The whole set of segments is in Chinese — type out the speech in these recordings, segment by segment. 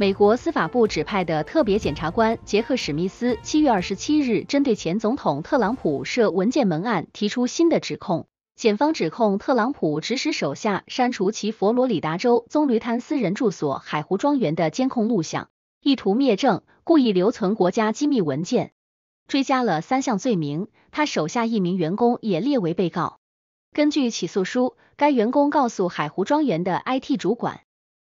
美国司法部指派的特别检察官杰克史密斯七月二十七日针对前总统特朗普涉文件门案提出新的指控。检方指控特朗普指使手下删除其佛罗里达州棕榈滩私人住所海湖庄园的监控录像，意图灭证，故意留存国家机密文件，追加了三项罪名。他手下一名员工也列为被告。根据起诉书，该员工告诉海湖庄园的 IT 主管。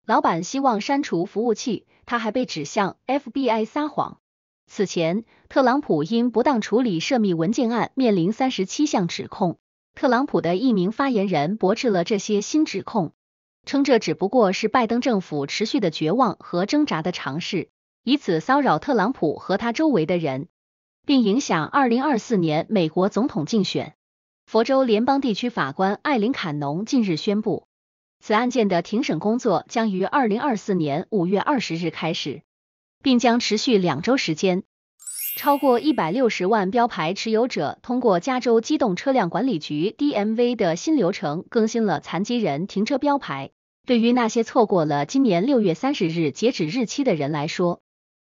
老板希望删除服务器，他还被指向 FBI 撒谎。此前，特朗普因不当处理涉密文件案面临三十七项指控。特朗普的一名发言人驳斥了这些新指控，称这只不过是拜登政府持续的绝望和挣扎的尝试，以此骚扰特朗普和他周围的人，并影响2024年美国总统竞选。佛州联邦地区法官艾琳坎农近日宣布。此案件的庭审工作将于二零二四年五月二十日开始，并将持续两周时间。超过一百六十万标牌持有者通过加州机动车辆管理局 （DMV） 的新流程更新了残疾人停车标牌。对于那些错过了今年六月三十日截止日期的人来说，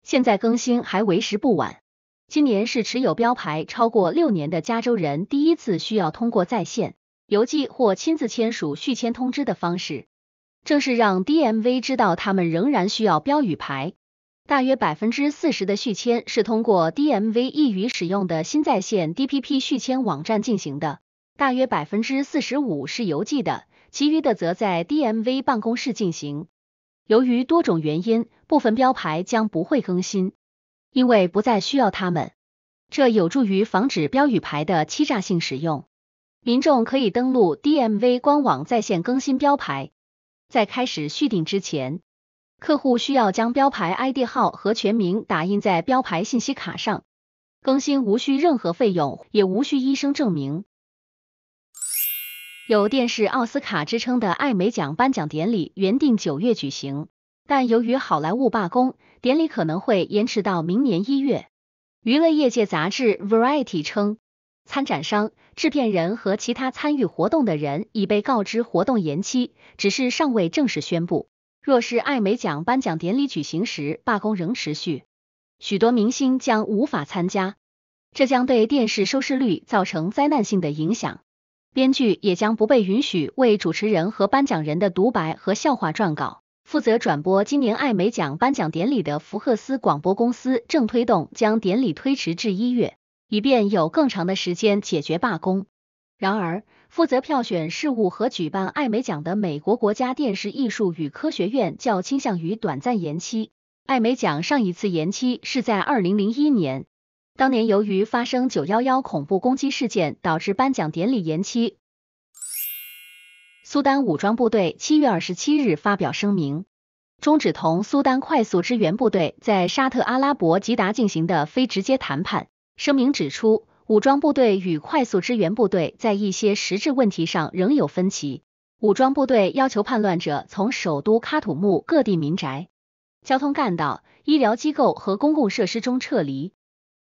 现在更新还为时不晚。今年是持有标牌超过六年的加州人第一次需要通过在线。邮寄或亲自签署续签通知的方式，正是让 DMV 知道他们仍然需要标语牌。大约百分之四十的续签是通过 DMV 易于使用的新在线 DPP 续签网站进行的，大约百分之四十五是邮寄的，其余的则在 DMV 办公室进行。由于多种原因，部分标牌将不会更新，因为不再需要它们。这有助于防止标语牌的欺诈性使用。民众可以登录 DMV 官网在线更新标牌。在开始续订之前，客户需要将标牌 ID 号和全名打印在标牌信息卡上。更新无需任何费用，也无需医生证明。有电视奥斯卡之称的艾美奖颁奖典礼原定九月举行，但由于好莱坞罢工，典礼可能会延迟到明年一月。娱乐业界杂志 Variety 称。参展商、制片人和其他参与活动的人已被告知活动延期，只是尚未正式宣布。若是艾美奖颁奖典礼举行时罢工仍持续，许多明星将无法参加，这将对电视收视率造成灾难性的影响。编剧也将不被允许为主持人和颁奖人的独白和笑话撰稿。负责转播今年艾美奖颁奖典礼的福克斯广播公司正推动将典礼推迟至一月。以便有更长的时间解决罢工。然而，负责票选事务和举办艾美奖的美国国家电视艺术与科学院较倾向于短暂延期。艾美奖上一次延期是在二零零一年，当年由于发生九幺幺恐怖攻击事件，导致颁奖典礼延期。苏丹武装部队七月二十七日发表声明，终止同苏丹快速支援部队在沙特阿拉伯吉达进行的非直接谈判。声明指出，武装部队与快速支援部队在一些实质问题上仍有分歧。武装部队要求叛乱者从首都喀土穆各地民宅、交通干道、医疗机构和公共设施中撤离，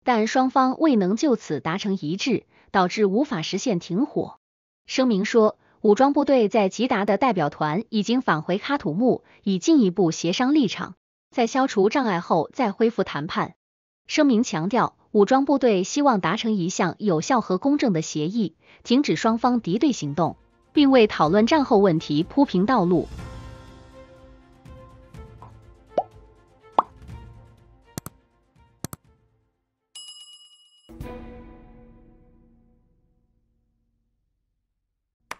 但双方未能就此达成一致，导致无法实现停火。声明说，武装部队在吉达的代表团已经返回喀土穆，以进一步协商立场，在消除障碍后再恢复谈判。声明强调，武装部队希望达成一项有效和公正的协议，停止双方敌对行动，并为讨论战后问题铺平道路。